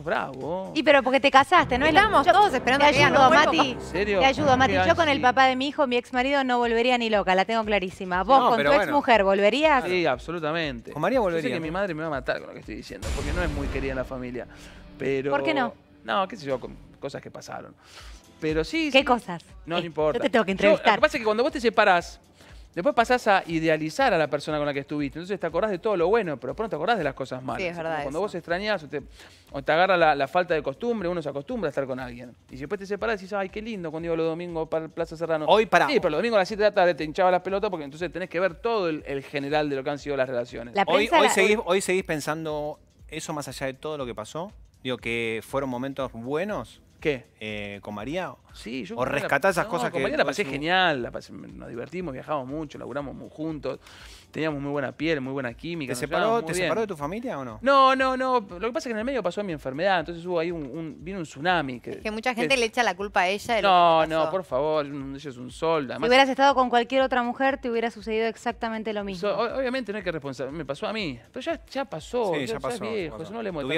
bravo. Y pero porque te casaste, ¿no? Estábamos todos esperando te ayudo, Mati. ¿En serio? Te ayudo, Mati. Yo con el papá de mi hijo, mi ex marido, no volvería ni loca, la tengo clarísima. ¿Vos con tu ex mujer volverías? Sí, absolutamente. Con María volvería. que mi madre me va a matar con lo que estoy diciendo, porque no es muy querida en la familia. Pero... ¿Por qué no? No, qué sé yo, con cosas que pasaron. Pero sí. ¿Qué cosas? No, eh, importa. Yo te tengo que entrevistar. lo que pasa es que cuando vos te separás, Después pasás a idealizar a la persona con la que estuviste. Entonces te acordás de todo lo bueno, pero pronto te acordás de las cosas malas. Sí, es verdad. Cuando vos extrañás o te, agarra la, falta de costumbre, uno se acostumbra a estar con alguien. Y después te separás y dices, ay, qué lindo cuando iba los domingos para Plaza Serrano. Hoy para. Sí, pero los domingos a las 7 de la tarde te hinchaba las pelotas porque entonces tenés que ver todo el, general de lo que han sido las relaciones. hoy, hoy seguís pensando eso más allá de todo lo que pasó. Digo, que fueron momentos buenos. ¿Qué? Eh, ¿Con María? Sí, yo. ¿O rescatar esas cosas con que.? María la pasé genial, la pasé, nos divertimos, viajamos mucho, laburamos muy juntos, teníamos muy buena piel, muy buena química. ¿Te, separó, ¿te separó de tu familia o no? No, no, no. Lo que pasa es que en el medio pasó mi enfermedad, entonces hubo ahí un. vino un tsunami. Que, mucha gente le echa la culpa a ella. no, no, por favor, ella es un soldado si hubieras estado con cualquier otra mujer, te hubiera sucedido exactamente lo mismo. obviamente no hay que responsabilizar, me pasó a mí. Pero ya, ya pasó. ya, pasó. no le